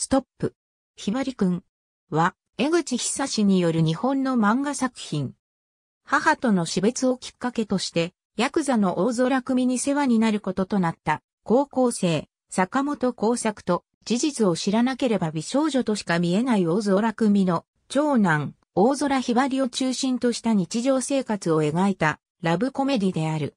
ストップ。ひまりくんは、江口久志による日本の漫画作品。母との死別をきっかけとして、ヤクザの大空組に世話になることとなった、高校生、坂本耕作と、事実を知らなければ美少女としか見えない大空組の、長男、大空ひばりを中心とした日常生活を描いた、ラブコメディである。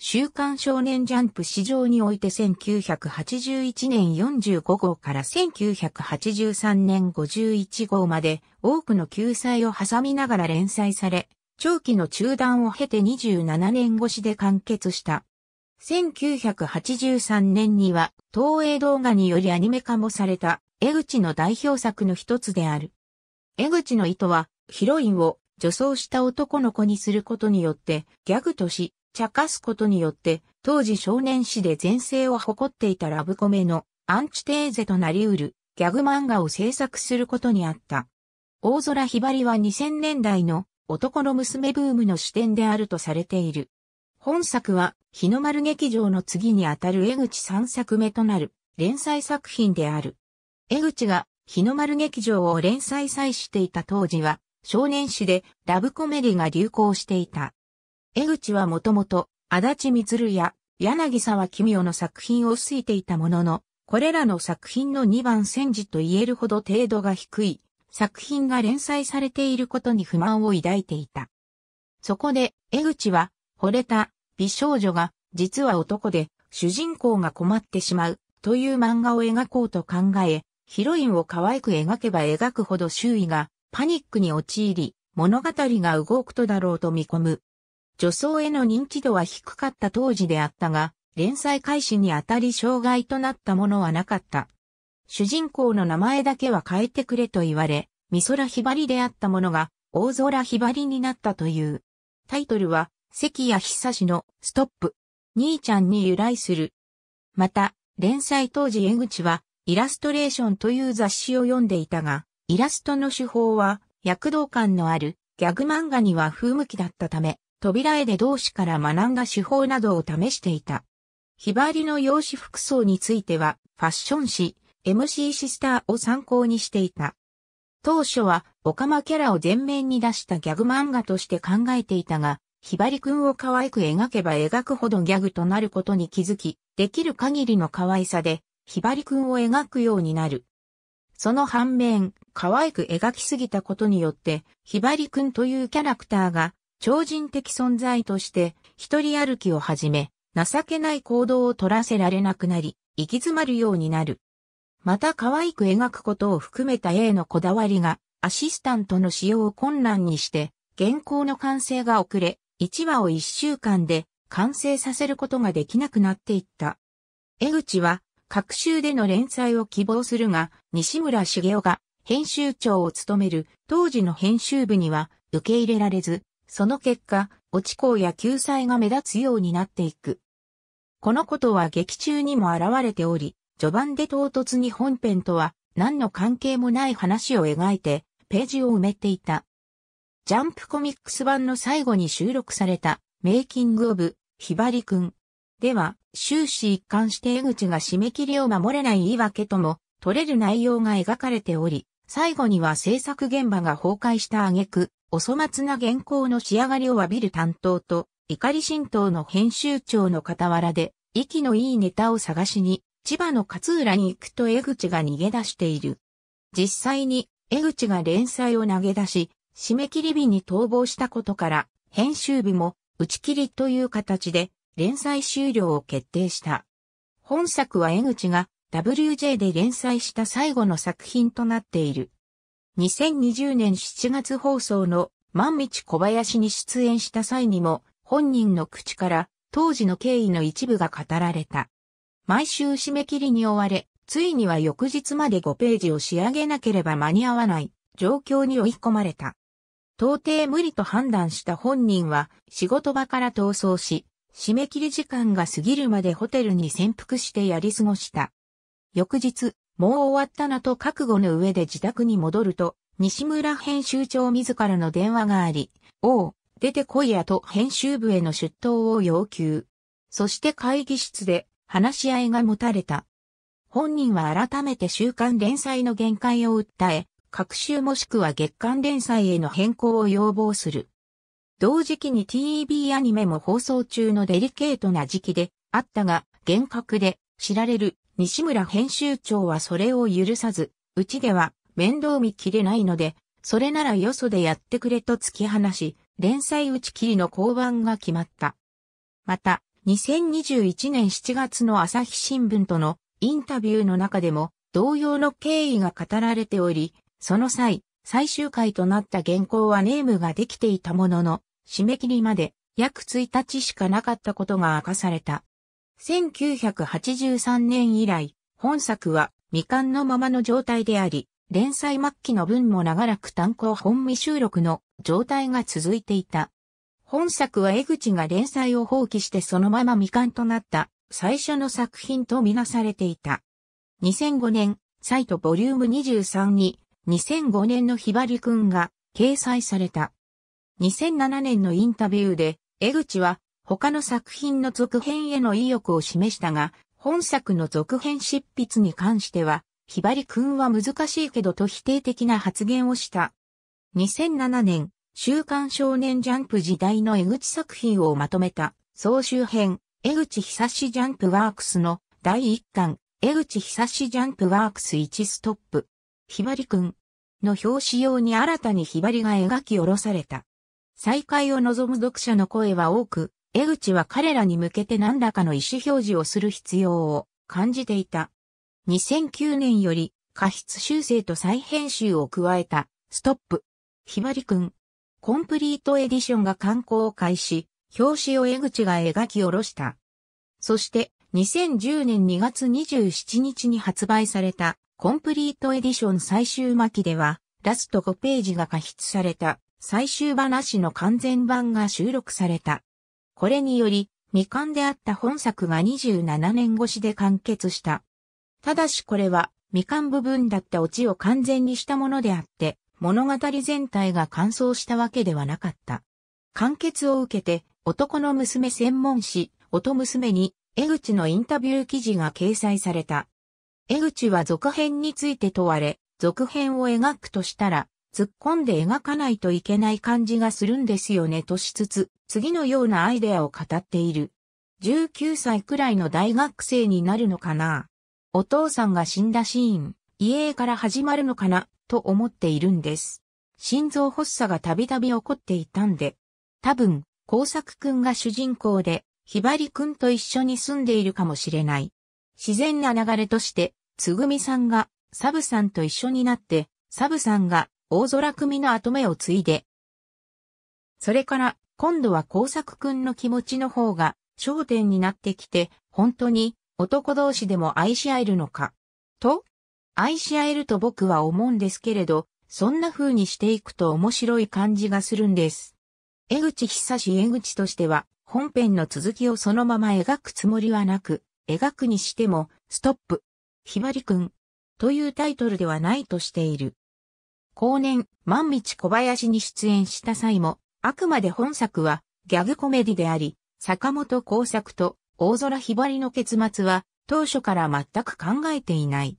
週刊少年ジャンプ史上において1981年45号から1983年51号まで多くの救済を挟みながら連載され、長期の中断を経て27年越しで完結した。1983年には東映動画によりアニメ化もされた江口の代表作の一つである。江口の意図はヒロインを女装した男の子にすることによってギャグとし茶化すことによって、当時少年誌で全盛を誇っていたラブコメのアンチテーゼとなりうるギャグ漫画を制作することにあった。大空ひばりは2000年代の男の娘ブームの視点であるとされている。本作は日の丸劇場の次にあたる江口3作目となる連載作品である。江口が日の丸劇場を連載再していた当時は少年誌でラブコメディが流行していた。江口はもともと、足立光や柳沢公夫の作品を薄いていたものの、これらの作品の2番戦時と言えるほど程度が低い作品が連載されていることに不満を抱いていた。そこで、江口は、惚れた美少女が実は男で主人公が困ってしまうという漫画を描こうと考え、ヒロインを可愛く描けば描くほど周囲がパニックに陥り、物語が動くとだろうと見込む女装への認知度は低かった当時であったが、連載開始にあたり障害となったものはなかった。主人公の名前だけは変えてくれと言われ、美空ひばりであったものが、大空ひばりになったという。タイトルは、関谷久志のストップ、兄ちゃんに由来する。また、連載当時江口は、イラストレーションという雑誌を読んでいたが、イラストの手法は、躍動感のある、ギャグ漫画には風向きだったため、扉絵で同志から学んだ手法などを試していた。ひばりの用紙服装については、ファッション誌、MC シスターを参考にしていた。当初は、オカマキャラを前面に出したギャグ漫画として考えていたが、ひばりくんを可愛く描けば描くほどギャグとなることに気づき、できる限りの可愛さで、ひばりくんを描くようになる。その反面、可愛く描きすぎたことによって、ひばりくんというキャラクターが超人的存在として、一人歩きをはじめ、情けない行動を取らせられなくなり、行き詰まるようになる。また可愛く描くことを含めた A のこだわりが、アシスタントの使用を困難にして、原稿の完成が遅れ、1話を1週間で完成させることができなくなっていった。江口は、各週での連載を希望するが、西村茂雄が編集長を務める当時の編集部には受け入れられず、その結果、落ち校や救済が目立つようになっていく。このことは劇中にも現れており、序盤で唐突に本編とは何の関係もない話を描いて、ページを埋めていた。ジャンプコミックス版の最後に収録された、メイキングオブ、ひばりくん。では、終始一貫して江口が締め切りを守れない言い訳とも、取れる内容が描かれており、最後には制作現場が崩壊した挙句、お粗末な原稿の仕上がりを浴びる担当と、怒り神道の編集長の傍らで、息のいいネタを探しに、千葉の勝浦に行くと江口が逃げ出している。実際に、江口が連載を投げ出し、締め切り日に逃亡したことから、編集日も打ち切りという形で連載終了を決定した。本作は江口が WJ で連載した最後の作品となっている。2020年7月放送の万道小林に出演した際にも、本人の口から当時の経緯の一部が語られた。毎週締め切りに追われ、ついには翌日まで5ページを仕上げなければ間に合わない状況に追い込まれた。到底無理と判断した本人は仕事場から逃走し、締め切り時間が過ぎるまでホテルに潜伏してやり過ごした。翌日、もう終わったなと覚悟の上で自宅に戻ると、西村編集長自らの電話があり、おう、出てこいやと編集部への出頭を要求。そして会議室で話し合いが持たれた。本人は改めて週刊連載の限界を訴え、各週もしくは月刊連載への変更を要望する。同時期に t v アニメも放送中のデリケートな時期であったが、厳格で知られる西村編集長はそれを許さず、うちでは面倒見きれないので、それならよそでやってくれと突き放し、連載打ち切りの降板が決まった。また、2021年7月の朝日新聞とのインタビューの中でも同様の経緯が語られており、その際、最終回となった原稿はネームができていたものの、締め切りまで約1日しかなかったことが明かされた。1983年以来、本作は未完のままの状態であり、連載末期の分も長らく単行本未収録の状態が続いていた。本作は江口が連載を放棄してそのまま未完となった最初の作品とみなされていた。2005年、サイトボリューム23に2005年のひばりくんが掲載された。2007年のインタビューで江口は他の作品の続編への意欲を示したが、本作の続編執筆に関してはひばりくんは難しいけどと否定的な発言をした。2007年、週刊少年ジャンプ時代の江口作品をまとめた総集編、江口久志ジャンプワークスの第1巻、江口久志ジャンプワークス1ストップ。ひばりくんの表紙用に新たにひばりが描き下ろされた。再会を望む読者の声は多く、江口は彼らに向けて何らかの意思表示をする必要を感じていた。2009年より過失修正と再編集を加えたストップ。ひばりくん。コンプリートエディションが刊行を開始、表紙を江口が描き下ろした。そして2010年2月27日に発売されたコンプリートエディション最終巻ではラスト5ページが過筆された最終話の完全版が収録された。これにより未完であった本作が27年越しで完結した。ただしこれは未完部分だったオチを完全にしたものであって、物語全体が完走したわけではなかった。完結を受けて、男の娘専門誌、音娘に、江口のインタビュー記事が掲載された。江口は続編について問われ、続編を描くとしたら、突っ込んで描かないといけない感じがするんですよねとしつつ、次のようなアイデアを語っている。19歳くらいの大学生になるのかなお父さんが死んだシーン、家から始まるのかな、と思っているんです。心臓発作がたびたび起こっていたんで。多分、工作くんが主人公で、ひばりくんと一緒に住んでいるかもしれない。自然な流れとして、つぐみさんが、サブさんと一緒になって、サブさんが、大空組の後目を継いで。それから、今度は工作くんの気持ちの方が、焦点になってきて、本当に、男同士でも愛し合えるのか。と愛し合えると僕は思うんですけれど、そんな風にしていくと面白い感じがするんです。江口久志江口としては、本編の続きをそのまま描くつもりはなく、描くにしても、ストップ、ひばりくん、というタイトルではないとしている。後年、万道小林に出演した際も、あくまで本作はギャグコメディであり、坂本耕作と大空ひばりの結末は、当初から全く考えていない。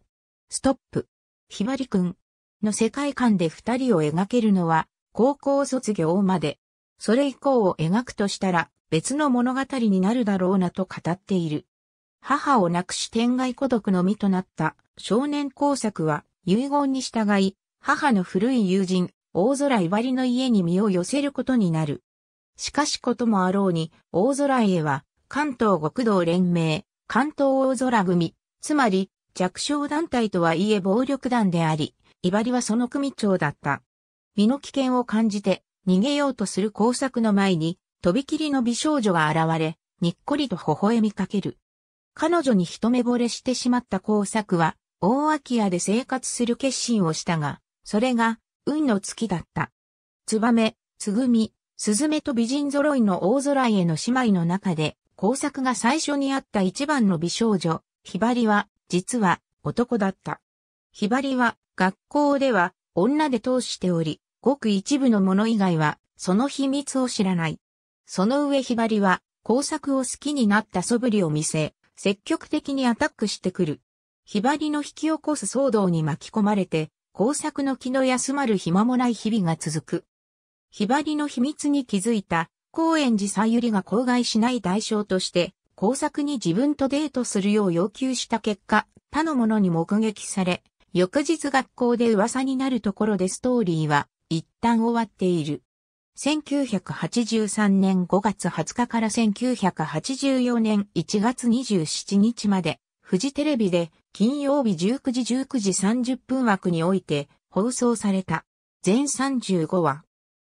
ストップ。ひばりくんの世界観で二人を描けるのは、高校卒業まで。それ以降を描くとしたら、別の物語になるだろうなと語っている。母を亡くし天外孤独の身となった少年工作は、遺言に従い、母の古い友人、大空いばりの家に身を寄せることになる。しかしこともあろうに、大空へは関東極道連盟、関東大空組、つまり弱小団体とはいえ暴力団であり、いばりはその組長だった。身の危険を感じて逃げようとする工作の前に、とびきりの美少女が現れ、にっこりと微笑みかける。彼女に一目惚れしてしまった工作は、大空き家で生活する決心をしたが、それが、運の月だった。ツバメ、つぐみ、スズメと美人揃いの大空への姉妹の中で、工作が最初にあった一番の美少女、ひばりは、実は、男だった。ひばりは、学校では、女で通しており、ごく一部のもの以外は、その秘密を知らない。その上ひばりは、工作を好きになった素振りを見せ、積極的にアタックしてくる。ひばりの引き起こす騒動に巻き込まれて、工作の気の休まる暇もない日々が続く。ひばりの秘密に気づいた高円寺さゆりが公害しない代償として、工作に自分とデートするよう要求した結果、他の者に目撃され、翌日学校で噂になるところでストーリーは一旦終わっている。1983年5月20日から1984年1月27日まで、フジテレビで金曜日19時19時30分枠において放送された。全35話。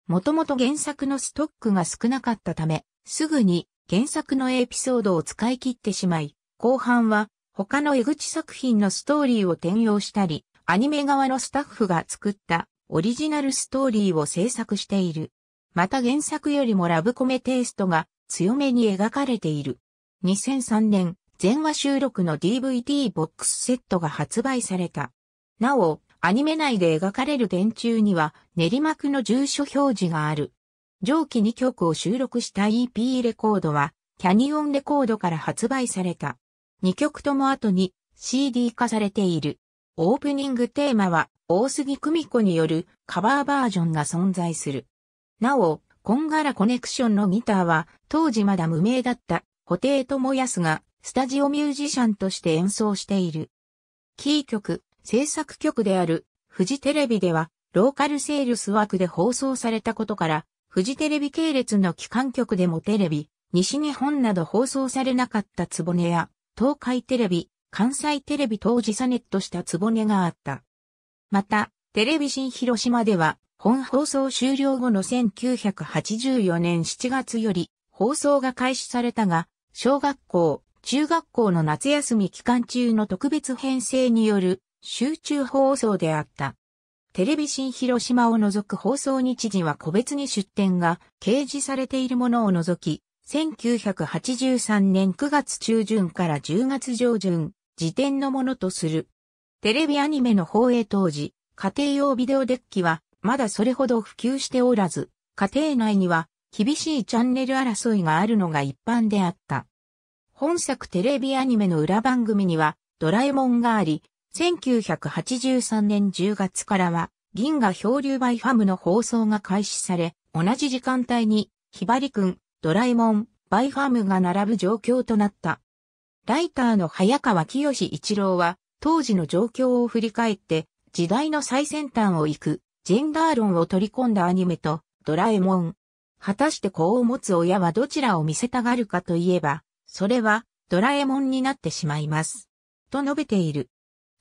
もともと原作のストックが少なかったため、すぐに原作のエピソードを使い切ってしまい、後半は他の江口作品のストーリーを転用したり、アニメ側のスタッフが作ったオリジナルストーリーを制作している。また原作よりもラブコメテイストが強めに描かれている。2003年、全話収録の DVD ボックスセットが発売された。なお、アニメ内で描かれる電柱には練馬区の住所表示がある。上記2曲を収録した EP レコードは、キャニオンレコードから発売された。2曲とも後に CD 化されている。オープニングテーマは、大杉久美子によるカバーバージョンが存在する。なお、コンガラコネクションのギターは、当時まだ無名だった、布袋寅泰が、スタジオミュージシャンとして演奏している。キー曲、制作局であるフジテレビではローカルセールス枠で放送されたことから、フジテレビ系列の機関局でもテレビ、西日本など放送されなかったつぼねや、東海テレビ、関西テレビ当時サネットしたつぼねがあった。また、テレビ新広島では、本放送終了後の1984年7月より放送が開始されたが、小学校、中学校の夏休み期間中の特別編成による集中放送であった。テレビ新広島を除く放送日時は個別に出展が掲示されているものを除き、1983年9月中旬から10月上旬、時点のものとする。テレビアニメの放映当時、家庭用ビデオデッキはまだそれほど普及しておらず、家庭内には厳しいチャンネル争いがあるのが一般であった。本作テレビアニメの裏番組にはドラえもんがあり、1983年10月からは、銀河漂流バイファムの放送が開始され、同じ時間帯に、ひばりくん、ドラえもん、バイファムが並ぶ状況となった。ライターの早川清一郎は、当時の状況を振り返って、時代の最先端を行く、ジェンダー論を取り込んだアニメと、ドラえもん。果たして子を持つ親はどちらを見せたがるかといえば、それは、ドラえもんになってしまいます。と述べている。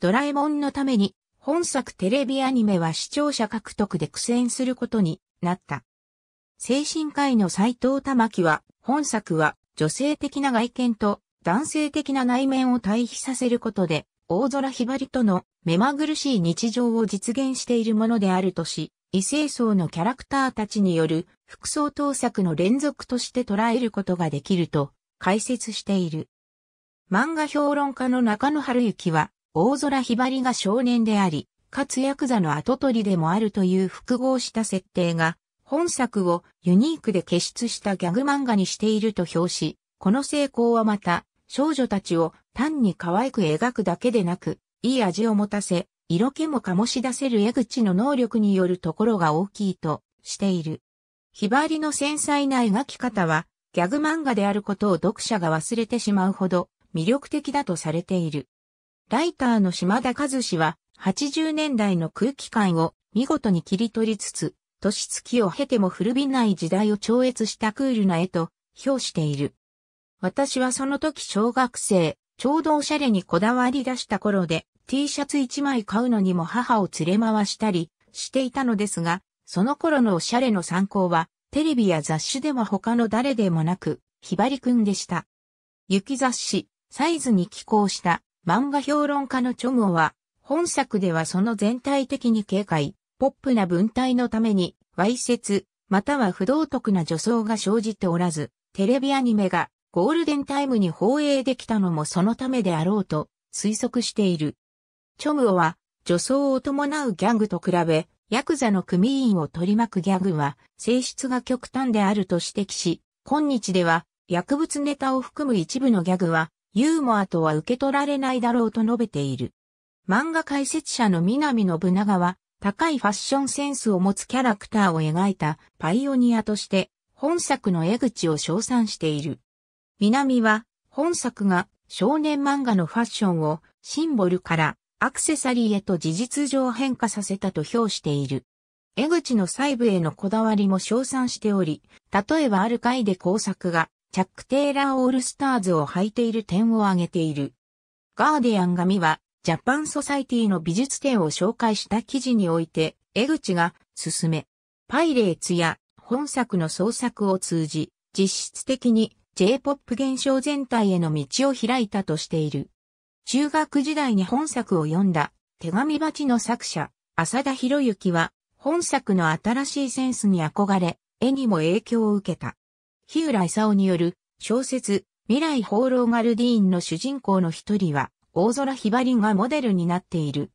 ドラえもんのために、本作テレビアニメは視聴者獲得で苦戦することになった。精神科医の斎藤玉木は、本作は女性的な外見と男性的な内面を対比させることで、大空ひばりとの目まぐるしい日常を実現しているものであるとし、異性層のキャラクターたちによる服装盗作の連続として捉えることができると解説している。漫画評論家の中野春之は、大空ひばりが少年であり、かつヤクザの跡取りでもあるという複合した設定が、本作をユニークで傑出したギャグ漫画にしていると評し、この成功はまた、少女たちを単に可愛く描くだけでなく、いい味を持たせ、色気も醸し出せる江口の能力によるところが大きいとしている。ひばりの繊細な描き方は、ギャグ漫画であることを読者が忘れてしまうほど魅力的だとされている。ライターの島田和氏は、80年代の空気感を見事に切り取りつつ、年月を経ても古びない時代を超越したクールな絵と評している。私はその時小学生、ちょうどおしゃれにこだわり出した頃で T シャツ1枚買うのにも母を連れ回したりしていたのですが、その頃のおしゃれの参考はテレビや雑誌では他の誰でもなく、ひばりくんでした。雪雑誌、サイズに寄稿した漫画評論家のチョムオは、本作ではその全体的に警戒、ポップな文体のために、わいせつ、または不道徳な女装が生じておらず、テレビアニメがゴールデンタイムに放映できたのもそのためであろうと推測している。チョムオは、女装を伴うギャグと比べ、ヤクザの組員を取り巻くギャグは性質が極端であると指摘し、今日では薬物ネタを含む一部のギャグはユーモアとは受け取られないだろうと述べている。漫画解説者の南信長は、高いファッションセンスを持つキャラクターを描いたパイオニアとして、本作の江口を称賛している。南は、本作が少年漫画のファッションをシンボルからアクセサリーへと事実上変化させたと評している。江口の細部へのこだわりも称賛しており、例えばある回で工作がチャック・テイラー・オールスターズを履いている点を挙げている。ガーディアン紙は、ジャパン・ソサイティの美術展を紹介した記事において、江口が、進め、パイレーツや本作の創作を通じ、実質的に J-POP 現象全体への道を開いたとしている。中学時代に本作を読んだ、手紙鉢の作者、浅田博之は、本作の新しいセンスに憧れ、絵にも影響を受けた。日浦勲による小説未来放浪ガルディーンの主人公の一人は大空ひばりがモデルになっている。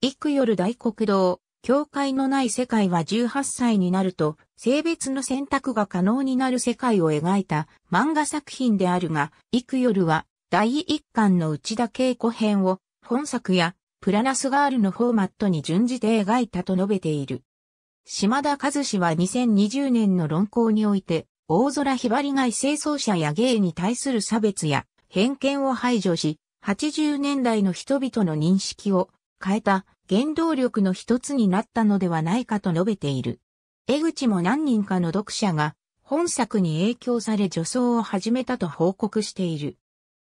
幾夜大国道、教会のない世界は18歳になると性別の選択が可能になる世界を描いた漫画作品であるが、幾夜は第一巻の内田恵子編を本作やプラナスガールのフォーマットに準じて描いたと述べている。島田和志は2020年の論考において、大空ひばりが異性奏者や芸に対する差別や偏見を排除し、80年代の人々の認識を変えた原動力の一つになったのではないかと述べている。江口も何人かの読者が本作に影響され女装を始めたと報告している。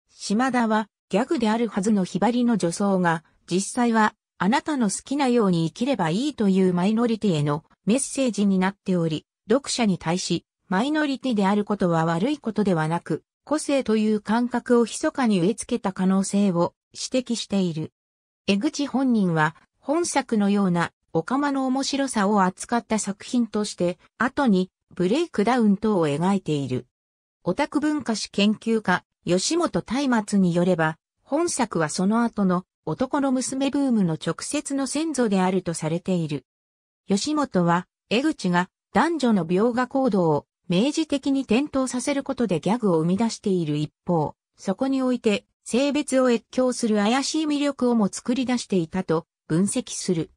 島田はギャグであるはずのひばりの女装が実際はあなたの好きなように生きればいいというマイノリティへのメッセージになっており、読者に対しマイノリティであることは悪いことではなく、個性という感覚を密かに植え付けた可能性を指摘している。江口本人は、本作のような、オカマの面白さを扱った作品として、後に、ブレイクダウン等を描いている。オタク文化史研究家、吉本大松によれば、本作はその後の男の娘ブームの直接の先祖であるとされている。吉本は、江口が男女の描画行動を明示的に点灯させることでギャグを生み出している一方、そこにおいて性別を越境する怪しい魅力をも作り出していたと分析する。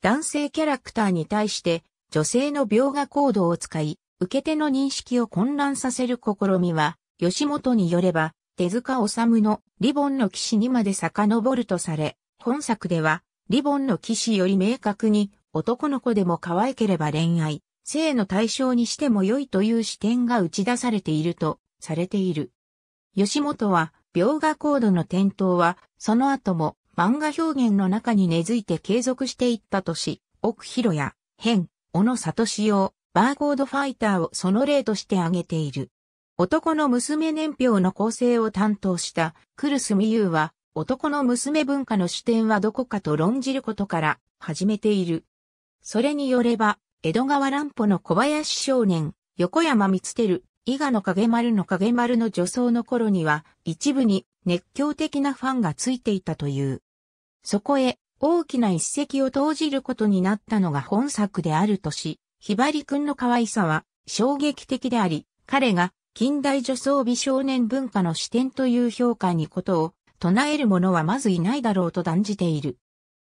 男性キャラクターに対して女性の描画行動を使い、受け手の認識を混乱させる試みは、吉本によれば、手塚治虫のリボンの騎士にまで遡るとされ、本作では、リボンの騎士より明確に、男の子でも可愛ければ恋愛、性の対象にしても良いという視点が打ち出されているとされている。吉本は、描画コードの点灯は、その後も漫画表現の中に根付いて継続していったとし、奥広や、変、小野里志を、バーコードファイターをその例として挙げている。男の娘年表の構成を担当したクルスミユーは、男の娘文化の視点はどこかと論じることから始めている。それによれば、江戸川乱歩の小林少年、横山光る伊賀の影丸の影丸の女装の頃には、一部に熱狂的なファンがついていたという。そこへ、大きな一石を投じることになったのが本作であるとし、ひばりくんの可愛さは衝撃的であり、彼が近代女装美少年文化の視点という評価にことを唱える者はまずいないだろうと断じている。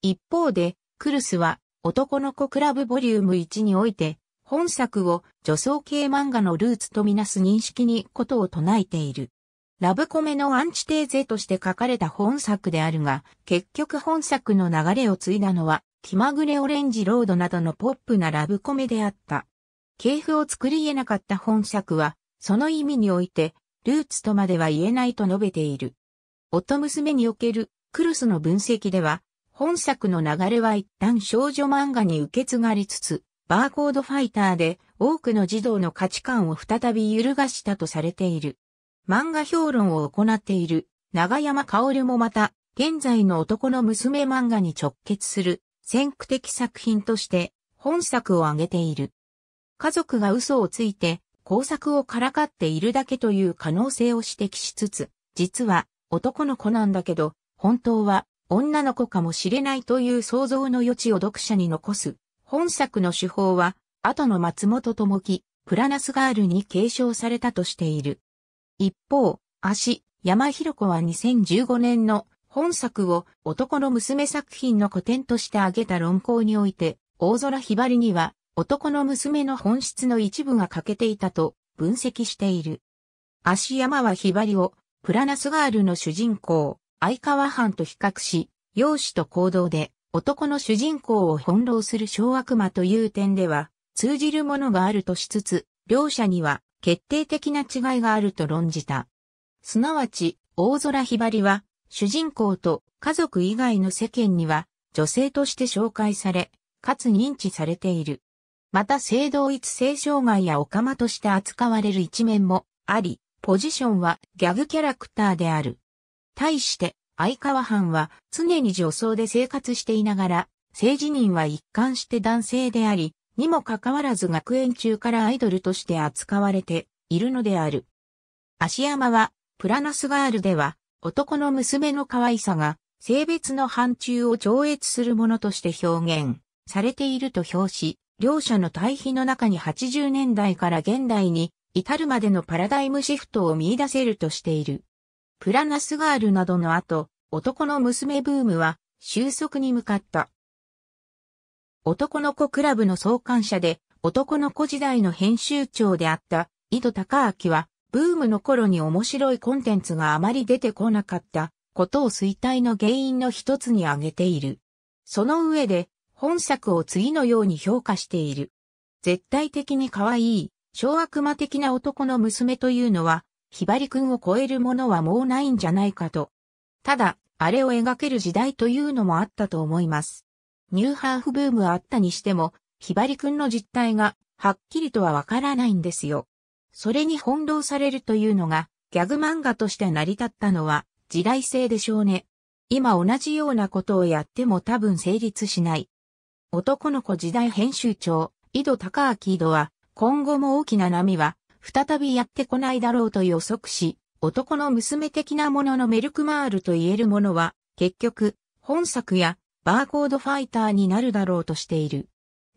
一方で、クルスは男の子クラブボリューム1において、本作を女装系漫画のルーツとみなす認識にことを唱えている。ラブコメのアンチテーゼとして書かれた本作であるが、結局本作の流れを継いだのは、気まぐれオレンジロードなどのポップなラブコメであった。系譜を作り得なかった本作は、その意味において、ルーツとまでは言えないと述べている。夫娘におけるクルスの分析では、本作の流れは一旦少女漫画に受け継がれつつ、バーコードファイターで多くの児童の価値観を再び揺るがしたとされている。漫画評論を行っている長山薫もまた、現在の男の娘漫画に直結する先駆的作品として本作を挙げている。家族が嘘をついて工作をからかっているだけという可能性を指摘しつつ、実は男の子なんだけど、本当は女の子かもしれないという想像の余地を読者に残す。本作の手法は、後の松本智樹、プラナスガールに継承されたとしている。一方、足、山広子は2015年の本作を男の娘作品の古典として挙げた論考において、大空ひばりには男の娘の本質の一部が欠けていたと分析している。足山はひばりをプラナスガールの主人公、相川藩と比較し、容姿と行動で男の主人公を翻弄する小悪魔という点では通じるものがあるとしつつ、両者には決定的な違いがあると論じた。すなわち、大空ひばりは、主人公と家族以外の世間には、女性として紹介され、かつ認知されている。また性同一性障害やオカマとして扱われる一面もあり、ポジションはギャグキャラクターである。対して、相川藩は常に女装で生活していながら、性自認は一貫して男性であり、にもかかわらず学園中からアイドルとして扱われているのである。足山は、プラナスガールでは、男の娘の可愛さが、性別の範疇を超越するものとして表現されていると評し、両者の対比の中に80年代から現代に至るまでのパラダイムシフトを見出せるとしている。プラナスガールなどの後、男の娘ブームは収束に向かった。男の子クラブの創刊者で、男の子時代の編集長であった井戸隆明は、ブームの頃に面白いコンテンツがあまり出てこなかったことを衰退の原因の一つに挙げている。その上で、本作を次のように評価している。絶対的に可愛い、小悪魔的な男の娘というのは、ひばりくんを超えるものはもうないんじゃないかと。ただ、あれを描ける時代というのもあったと思います。ニューハーフブームはあったにしても、ひばりくんの実態が、はっきりとはわからないんですよ。それに翻弄されるというのが、ギャグ漫画として成り立ったのは、時代性でしょうね。今同じようなことをやっても多分成立しない。男の子時代編集長、井戸高明井戸は、今後も大きな波は再びやってこないだろうと予測し、男の娘的なもののメルクマールと言えるものは、結局、本作やバーコードファイターになるだろうとしている。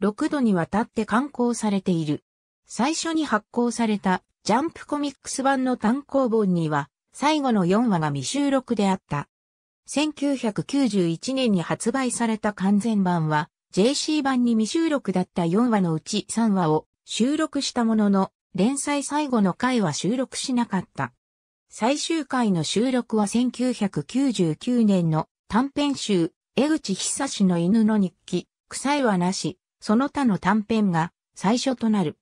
6度にわたって刊行されている。最初に発行されたジャンプコミックス版の単行本には、最後の4話が未収録であった。1991年に発売された完全版は、JC 版に未収録だった4話のうち3話を収録したものの、連載最後の回は収録しなかった。最終回の収録は1999年の短編集、江口久志の犬の日記、臭いはなし、その他の短編が最初となる。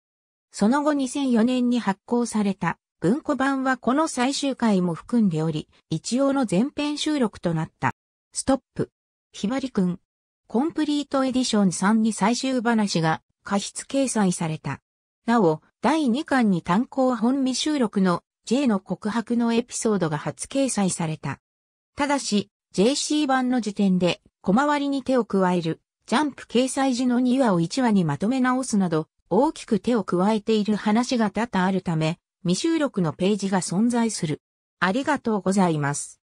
その後2004年に発行された文庫版はこの最終回も含んでおり、一応の全編収録となった。ストップ。ひばりくん。コンプリートエディション3に最終話が過失掲載された。なお、第2巻に単行本未収録の J の告白のエピソードが初掲載された。ただし、JC 版の時点で小回りに手を加える、ジャンプ掲載時の2話を1話にまとめ直すなど、大きく手を加えている話が多々あるため、未収録のページが存在する。ありがとうございます。